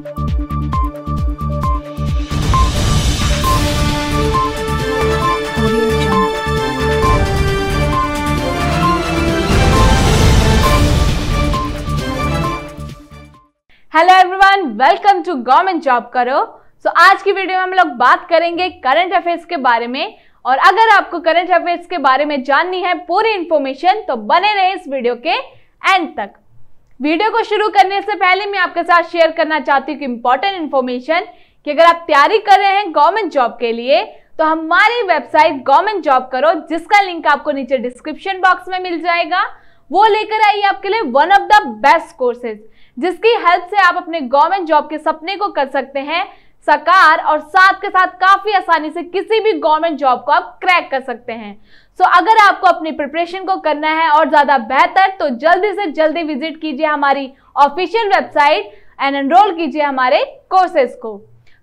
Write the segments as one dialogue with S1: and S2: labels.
S1: Hello everyone welcome to government job करो so आज की वीडियो में हम लोग बात करेंगे करंट अफेयर्स के बारे में और अगर आपको करंट अफेयर्स के बारे में जाननी है पूरी इंफॉर्मेशन तो बने रहे इस वीडियो के एंड तक वीडियो को शुरू करने से पहले मैं आपके साथ शेयर करना चाहती हूँ इम्पोर्टेंट इन्फॉर्मेशन कि अगर आप तैयारी कर रहे हैं गवर्नमेंट जॉब के लिए तो हमारी वेबसाइट गवर्नमेंट जॉब करो जिसका लिंक आपको नीचे डिस्क्रिप्शन बॉक्स में मिल जाएगा वो लेकर आइए आपके लिए one of the best courses जिसकी हेल्प से आप अपने गवर्नमेंट जॉब के सपने को कर सकते हैं साकार और साथ के साथ काफी आसानी से किसी भी गवर्नमेंट जॉब को आप क्रैक कर सकते हैं सो so, अगर आपको अपनी प्रिपरेशन को करना है और ज्यादा बेहतर तो जल्दी से जल्दी विजिट कीजिए हमारी ऑफिशियल वेबसाइट एंड एनरोल कीजिए हमारे कोर्सेज को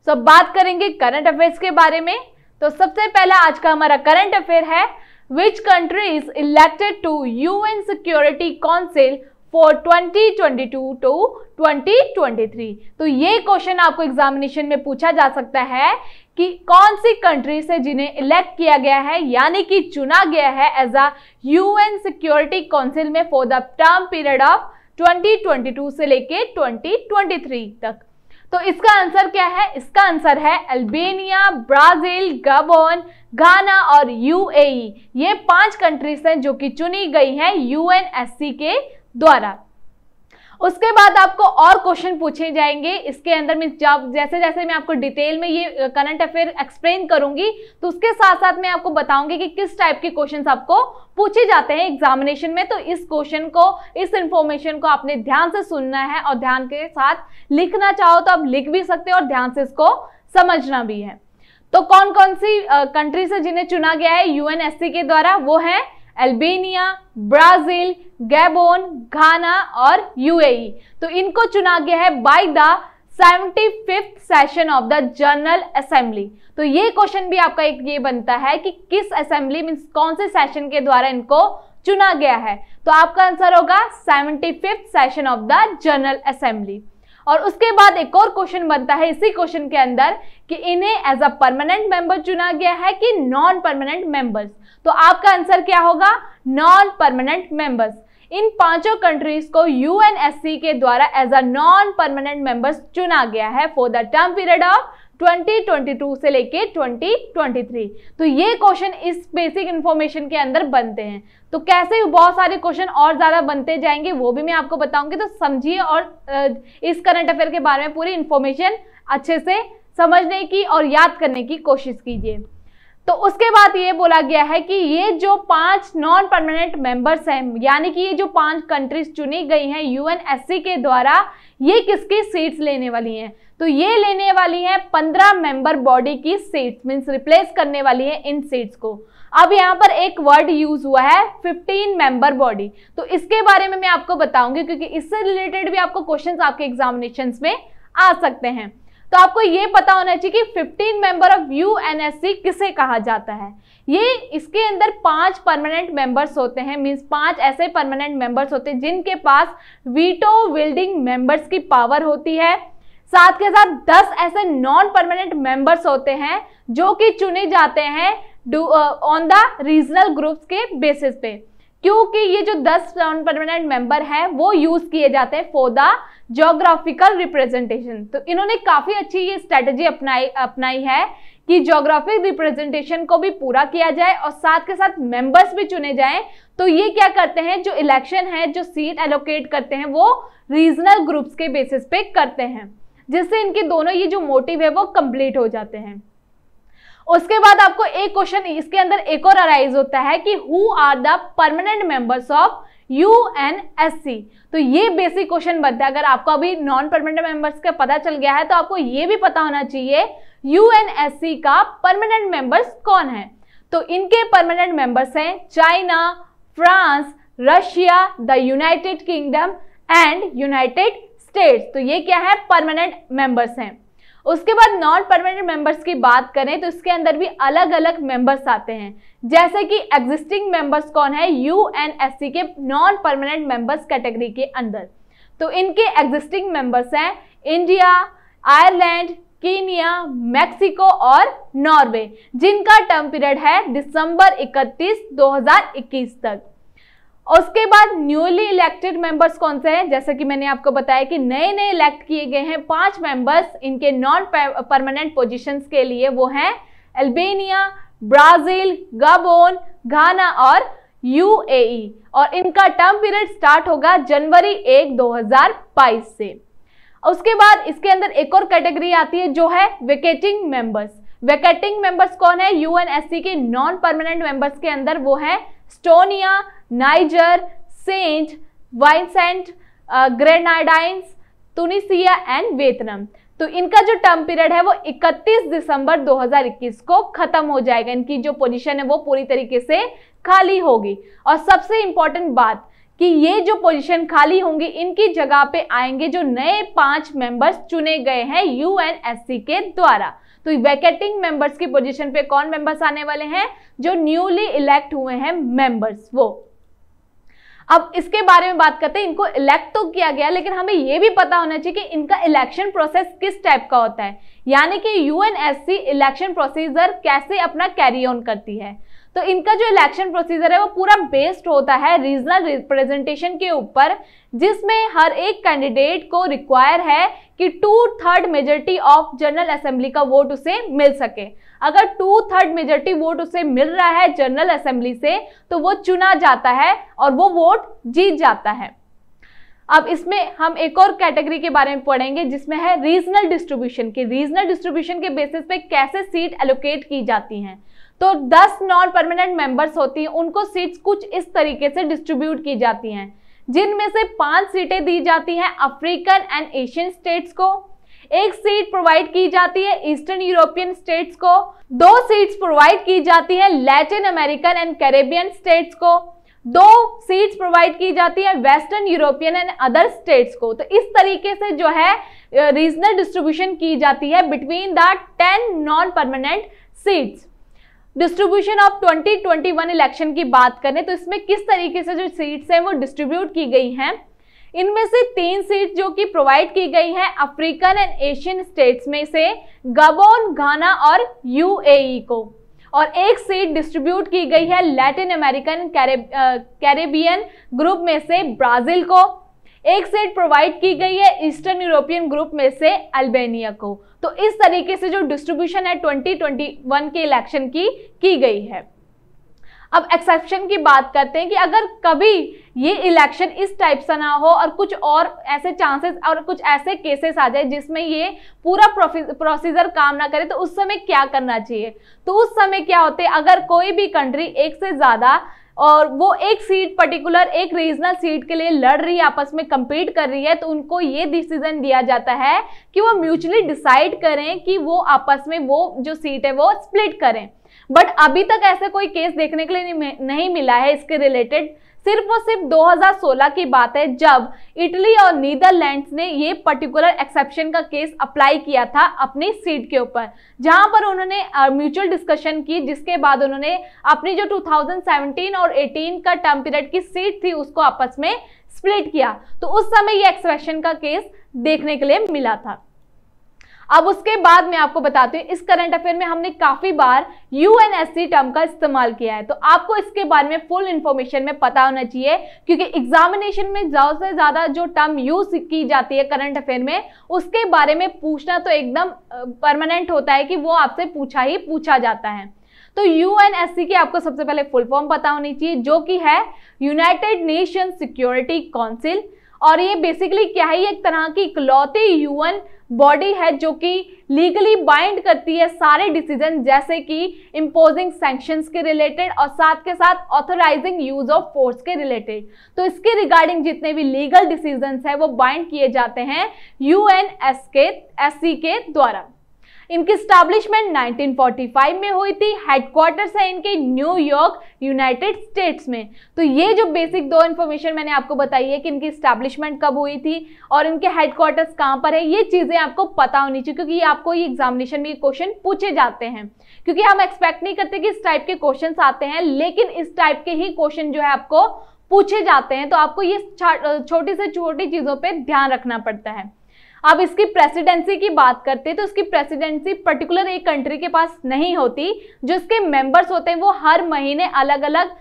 S1: सो so, बात करेंगे करंट अफेयर्स के बारे में तो सबसे पहला आज का हमारा करंट अफेयर है which country is elected to U security council for 2022 to 2023 तो ये क्वेश्चन आपको एग्जामिनेशन में पूछा जा सकता है कि कौन सी कंट्री से जिन्हें इलेक्ट किया गया है यानी कि चुना गया है as a UN security council में for the term period of 2022 से लेके 2023 तक तो इसका आंसर क्या है इसका आंसर है अल्बेनिया ब्राजील गबोन घाना और यूएई e. ये पांच कंट्रीज हैं जो कि चुनी गई हैं यूएनएससी के द्वारा उसके बाद आपको और क्वेश्चन पूछे जाएंगे इसके अंदर में जब जैसे जैसे मैं आपको डिटेल में ये करंट अफेयर एक्सप्लेन करूंगी तो उसके साथ साथ मैं आपको बताऊंगी कि किस टाइप के क्वेश्चन आपको पूछे जाते हैं एग्जामिनेशन में तो इस क्वेश्चन को इस इंफॉर्मेशन को आपने ध्यान से सुनना है और ध्यान के साथ लिखना चाहो तो आप लिख भी सकते हो और ध्यान से इसको समझना भी है तो कौन कौन सी कंट्री से जिन्हें चुना गया है यूएनएससी के द्वारा वो है अल्बेनिया ब्राजील गैबोन घाना और यूएई तो इनको चुना गया है by the seventy fifth session of the general assembly तो ये क्वेश्चन भी आपका एक ये बनता है कि किस असेंबली मीन्स कौन से सेशन के द्वारा इनको चुना गया है तो आपका आंसर होगा seventy fifth session of the general assembly और उसके बाद एक और क्वेश्चन बनता है इसी क्वेश्चन के अंदर कि इन्हें एज अ परमानेंट मेंबर चुना गया है कि नॉन परमानेंट मेंबर्स तो आपका आंसर क्या होगा नॉन परमानेंट मेंबर्स इन पांचों कंट्रीज को यूएनएससी के द्वारा as a non permanent members चुना गया है for the term period of 2022 से लेके 2023 तो ये क्वेश्चन इस बेसिक इन्फॉर्मेशन के अंदर बनते हैं तो कैसे बहुत सारे क्वेश्चन और ज़्यादा बनते जाएंगे वो भी मैं आपको बताऊंगी तो समझिए और इस करंट अफेयर के बारे में पूरी इन्फॉर्मेशन अच्छे से समझने की और याद करने की कोशिश कीजिए तो उसके बाद ये बोला गया है कि ये जो पांच नॉन परमानेंट मेंबर्स हैं यानी कि ये जो पांच कंट्रीज चुनी गई हैं यूएनएससी के द्वारा ये किसकी सीट्स लेने वाली हैं तो ये लेने वाली हैं पंद्रह मेंबर बॉडी की सीट्स मीन्स रिप्लेस करने वाली है इन सीट्स को अब यहाँ पर एक वर्ड यूज हुआ है फिफ्टीन मेंबर बॉडी तो इसके बारे में मैं आपको बताऊंगी क्योंकि इससे रिलेटेड भी आपको क्वेश्चन आपके एग्जामिनेशन में आ सकते हैं तो आपको ये पता होना चाहिए कि 15 मेंबर ऑफ यू किसे कहा जाता है ये इसके अंदर पांच परमानेंट मेंबर्स होते हैं मीन्स पांच ऐसे परमानेंट मेंबर्स होते हैं जिनके पास वीटो विल्डिंग मेंबर्स की पावर होती है साथ के साथ 10 ऐसे नॉन परमानेंट मेंबर्स होते हैं जो कि चुने जाते हैं ऑन द रीजनल ग्रुप्स के बेसिस पे क्योंकि ये जो 10 नॉन परमानेंट मेंबर हैं वो यूज किए जाते हैं फॉर द जोग्राफिकल रिप्रेजेंटेशन तो इन्होंने काफी अच्छी ये स्ट्रेटजी अपनाई अपनाई है कि जोग्राफिक रिप्रेजेंटेशन को भी पूरा किया जाए और साथ के साथ मेंबर्स भी चुने जाएं तो ये क्या करते हैं जो इलेक्शन है जो सीट एलोकेट करते हैं वो रीजनल ग्रुप्स के बेसिस पे करते हैं जिससे इनके दोनों ये जो मोटिव है वो कंप्लीट हो जाते हैं उसके बाद आपको एक क्वेश्चन इसके अंदर एक और अराइज होता है कि who are the permanent members of U N S C तो ये बेसिक क्वेश्चन बनता है अगर आपको अभी नॉन परमानेंट मेंबर्स का पता चल गया है तो आपको ये भी पता होना चाहिए यू एन एस सी का परमानेंट मेंबर्स कौन है तो इनके परमानेंट मेंबर्स हैं China France Russia the United Kingdom and United States तो ये क्या है परमानेंट मेंबर्स हैं उसके बाद नॉन परमानेंट मेंबर्स की बात करें तो इसके अंदर भी अलग अलग मेंबर्स आते हैं जैसे कि एग्जिस्टिंग मेंबर्स कौन है यू एन एस सी के नॉन परमानेंट मेंबर्स कैटेगरी के अंदर तो इनके एग्जिस्टिंग मेंबर्स हैं इंडिया आयरलैंड कीनिया मैक्सिको और नॉर्वे जिनका टर्म पीरियड है दिसंबर 31 2021 तक उसके बाद न्यूली इलेक्टेड मेंबर्स कौन से हैं जैसा कि मैंने आपको बताया कि नए नए इलेक्ट किए गए हैं पांच मेंबर्स इनके नॉन परमानेंट पोजीशंस के लिए वो हैं अल्बेनिया ब्राजील गाबोन घाना और यूएई e. और इनका टर्म पीरियड स्टार्ट होगा जनवरी हजार 2022 से उसके बाद इसके अंदर एक और कैटेगरी आती है जो है वेकेटिंग मेंबर्स वेकेटिंग मेंबर्स कौन है यूएनएससी के नॉन परमानेंट मेंबर्स के अंदर वो है Estonia Niger Saint Vincent Grenadines Tunisia and Vietnam तो इनका जो टर्म पीरियड है वो 31 दिसंबर 2021 को खत्म हो जाएगा इनकी जो पोजीशन है वो पूरी तरीके से खाली होगी और सबसे इंपॉर्टेंट बात कि ये जो पोजीशन खाली होंगी इनकी जगह पे आएंगे जो नए पांच मेंबर्स चुने गए हैं यूएनएससी के द्वारा तो वैकेटिंग मेंबर्स की पोजीशन पे कौन मेंबर्स आने वाले हैं जो न्यूली इलेक्ट हुए हैं मेंबर्स वो अब इसके बारे में बात करते हैं इनको इलेक्ट तो किया गया लेकिन हमें यह भी पता होना चाहिए कि इनका इलेक्शन प्रोसेस किस टाइप का होता है यानी कि यूएनएससी इलेक्शन प्रोसीजर कैसे अपना कैरी ऑन करती है तो इनका जो इलेक्शन प्रोसीजर है वो पूरा बेस्ड होता है रीजनल रिप्रेजेंटेशन के ऊपर जिसमें हर एक कैंडिडेट को रिक्वायर है कि two third majority of general assembly का वोट उसे मिल सके अगर टू थर्ड मेजोरिटी वोट उसे मिल रहा है जनरल असेंबली से तो वो चुना जाता है और वो वोट जीत जाता है अब इसमें हम एक और कैटेगरी के बारे में पढ़ेंगे जिसमें है रीजनल डिस्ट्रीब्यूशन के रीजनल डिस्ट्रीब्यूशन के बेसिस पे कैसे सीट एलोकेट की जाती हैं तो 10 नॉन परमानेंट मेंबर्स होती हैं उनको सीट्स कुछ इस तरीके से डिस्ट्रीब्यूट की जाती हैं जिनमें से पांच सीटें दी जाती हैं अफ्रीकन एंड एशियन स्टेट्स को एक सीट प्रोवाइड की जाती है ईस्टर्न यूरोपियन स्टेट्स को दो सीट्स प्रोवाइड की जाती है Latin American and Caribbean states को दो सीट्स प्रोवाइड की जाती है Western European and other states को तो इस तरीके से जो है रीजनल डिस्ट्रीब्यूशन की जाती है between the ten non permanent seats distribution of 2021 election की बात करें तो इसमें किस तरीके से जो सीट्स हैं वो डिस्ट्रीब्यूट की गई हैं इनमें से तीन सीट जो कि प्रोवाइड e की गई है अफ्रीकन एंड एशियन स्टेट्स में से गबोन घाना और यूएई को और एक सीट डिस्ट्रीब्यूट की गई है लैटिन अमेरिकन कैरेबियन ग्रुप में से ब्राजील को एक सीट प्रोवाइड की गई है ईस्टर्न यूरोपियन ग्रुप में से अल्बेनिया को तो इस तरीके से जो डिस्ट्रीब्यूशन है 2021 के इलेक्शन की की गई है अब एक्सेप्शन की बात करते हैं कि अगर कभी ये इलेक्शन इस टाइप सा ना हो और कुछ और ऐसे चांसेस और कुछ ऐसे केसेस आ जाए जिसमें ये पूरा प्रोसीजर काम ना करे तो उस समय क्या करना चाहिए तो उस समय क्या होते अगर कोई भी कंट्री एक से ज़्यादा और वो एक सीट पर्टिकुलर एक रीजनल सीट के लिए लड़ रही है आपस में कंपीट कर रही है तो उनको ये डिसीजन दिया जाता है कि वो म्यूचुअली डिसाइड करें कि वो आपस में वो जो सीट है वो स्प्लिट करें बट अभी तक ऐसे कोई केस देखने के लिए नहीं मिला है इसके रिलेटेड सिर्फ और सिर्फ 2016 की बात है जब इटली और नीदरलैंड्स ने ये पर्टिकुलर एक्सेप्शन का केस अप्लाई किया था अपनी सीट के ऊपर जहां पर उन्होंने म्यूचुअल डिस्कशन की जिसके बाद उन्होंने अपनी जो 2017 और 18 का टर्म पीरियड की सीट थी उसको आपस में स्प्लिट किया तो उस समय ये एक्सेप्शन का केस देखने के लिए मिला था अब उसके बाद मैं आपको बताती हूँ इस करंट अफेयर में हमने काफी बार यू टर्म का इस्तेमाल किया है तो आपको इसके बारे में फुल इंफॉर्मेशन में पता होना चाहिए क्योंकि एग्जामिनेशन में ज्यादा से ज्यादा जो टर्म यूज की जाती है करंट अफेयर में उसके बारे में पूछना तो एकदम परमानेंट होता है कि वो आपसे पूछा ही पूछा जाता है तो सी की आपको सबसे पहले फुल फॉर्म पता होनी चाहिए जो कि है यूनाइटेड नेशन सिक्योरिटी काउंसिल और ये बेसिकली क्या है एक तरह की इकलौती यूएन बॉडी है जो कि लीगली बाइंड करती है सारे डिसीजन जैसे कि इम्पोजिंग सैंक्शंस के रिलेटेड और साथ के साथ ऑथोराइजिंग यूज ऑफ फोर्स के रिलेटेड तो इसके रिगार्डिंग जितने भी लीगल डिसीजन है वो बाइंड किए जाते हैं यू एन एस के एस सी के द्वारा इनकी स्टैब्लिशमेंट 1945 में हुई थी हेडक्वार्टर्स है इनके न्यूयॉर्क यूनाइटेड स्टेट्स में तो ये जो बेसिक दो इन्फॉर्मेशन मैंने आपको बताई है कि इनकी स्टैब्लिशमेंट कब हुई थी और इनके हेडक्वार्टर्स कहाँ पर है ये चीज़ें आपको पता होनी चाहिए क्योंकि ये आपको ये एग्जामिनेशन में क्वेश्चन पूछे जाते हैं क्योंकि हम एक्सपेक्ट नहीं करते कि इस टाइप के क्वेश्चन आते हैं लेकिन इस टाइप के ही क्वेश्चन जो है आपको पूछे जाते हैं तो आपको ये छोटी से छोटी चीज़ों पे ध्यान रखना पड़ता है अब इसकी प्रेसिडेंसी की बात करते हैं तो उसकी प्रेसिडेंसी पर्टिकुलर एक कंट्री के पास नहीं होती जो इसके मेंबर्स होते हैं वो हर महीने अलग अलग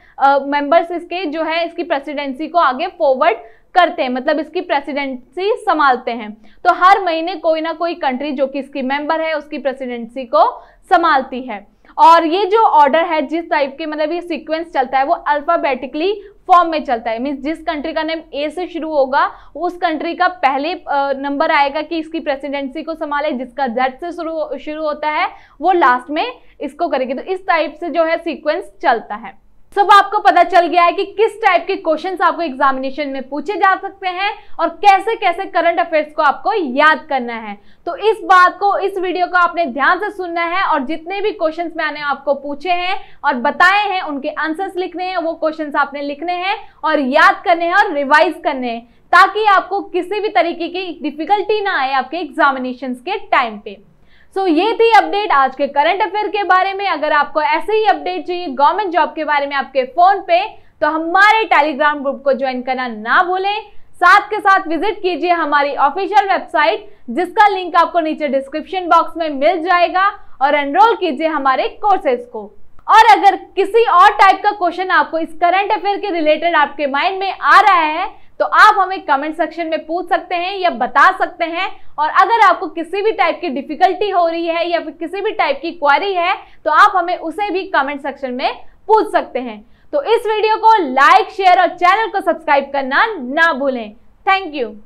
S1: मेंबर्स इसके जो है इसकी प्रेसिडेंसी को आगे फॉरवर्ड करते हैं मतलब इसकी प्रेसिडेंसी संभालते हैं तो हर महीने कोई ना कोई कंट्री जो कि इसकी मेंबर है उसकी प्रेसिडेंसी को संभालती है और ये जो ऑर्डर है जिस टाइप के मतलब ये सीक्वेंस चलता है वो अल्फाबेटिकली फॉर्म में चलता है मीन्स जिस कंट्री का नेम ए से शुरू होगा उस कंट्री का पहले नंबर आएगा कि इसकी प्रेसिडेंसी को संभाले जिसका जेड से शुरू शुरू होता है वो लास्ट में इसको करेगी तो इस टाइप से जो है सीक्वेंस चलता है सब आपको पता चल गया है कि किस टाइप के क्वेश्चन आपको एग्जामिनेशन में पूछे जा सकते हैं और कैसे कैसे करंट अफेयर्स को आपको याद करना है तो इस बात को इस वीडियो को आपने ध्यान से सुनना है और जितने भी क्वेश्चन मैंने आपको पूछे हैं और बताए हैं उनके आंसर्स लिखने हैं वो क्वेश्चन आपने लिखने हैं और याद करने हैं और रिवाइज करने हैं ताकि आपको किसी भी तरीके की डिफिकल्टी ना आए आपके एग्जामिनेशन के टाइम पे सो so, ये थी अपडेट आज के करंट अफेयर के बारे में अगर आपको ऐसे ही अपडेट चाहिए गवर्नमेंट जॉब के बारे में आपके फोन पे तो हमारे टेलीग्राम ग्रुप को ज्वाइन करना ना भूलें साथ के साथ विजिट कीजिए हमारी ऑफिशियल वेबसाइट जिसका लिंक आपको नीचे डिस्क्रिप्शन बॉक्स में मिल जाएगा और एनरोल कीजिए हमारे कोर्सेज को और अगर किसी और टाइप का क्वेश्चन आपको इस करंट अफेयर के रिलेटेड आपके माइंड में आ रहा है तो आप हमें कमेंट सेक्शन में पूछ सकते हैं या बता सकते हैं और अगर आपको किसी भी टाइप की डिफिकल्टी हो रही है या फिर किसी भी टाइप की क्वारी है तो आप हमें उसे भी कमेंट सेक्शन में पूछ सकते हैं तो इस वीडियो को लाइक शेयर और चैनल को सब्सक्राइब करना ना भूलें थैंक यू